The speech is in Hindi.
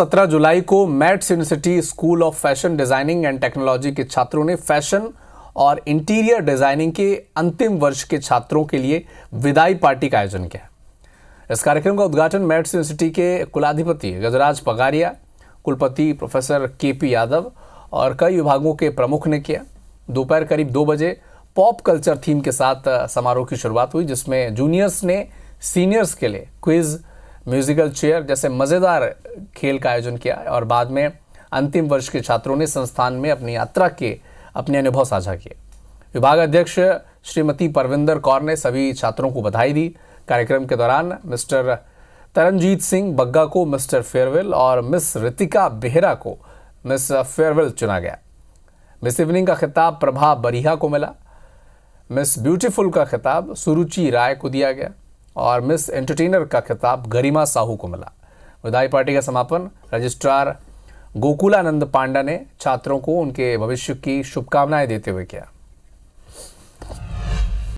सत्रह जुलाई को MATS University School of Fashion Designing and Technology के छात्रों ने फैशन और इंटीरियर डिजाइनिंग के अंतिम वर्ष के छात्रों के लिए विदाई पार्टी का आयोजन किया इस कार्यक्रम का उद्घाटन मैट्स यूनिवर्सिटी के कुलाधिपति गजराज पगारिया कुलपति प्रोफेसर के पी यादव और कई विभागों के प्रमुख ने किया दोपहर करीब दो बजे पॉप कल्चर थीम के साथ समारोह की शुरुआत हुई जिसमें जूनियर्स ने सीनियर्स के लिए क्विज़ म्यूजिकल चेयर जैसे मज़ेदार खेल का आयोजन किया और बाद में अंतिम वर्ष के छात्रों ने संस्थान में अपनी यात्रा के अपने अनुभव साझा किए विभाग अध्यक्ष श्रीमती परविंदर कौर ने सभी छात्रों को बधाई दी कार्यक्रम के दौरान मिस्टर तरनजीत सिंह बग्गा को मिस्टर फेयरवेल और मिस रितिका बेहरा को मिस फेयरवेल चुना गया मिस इवनिंग का खिताब प्रभा बरिहा को मिला मिस ब्यूटीफुल का खिताब सुरुचि राय को दिया गया और मिस एंटरटेनर का खिताब गरिमा साहू को मिला विदाई पार्टी का समापन रजिस्ट्रार गोकुलानंद पांडा ने छात्रों को उनके भविष्य की शुभकामनाएं देते हुए किया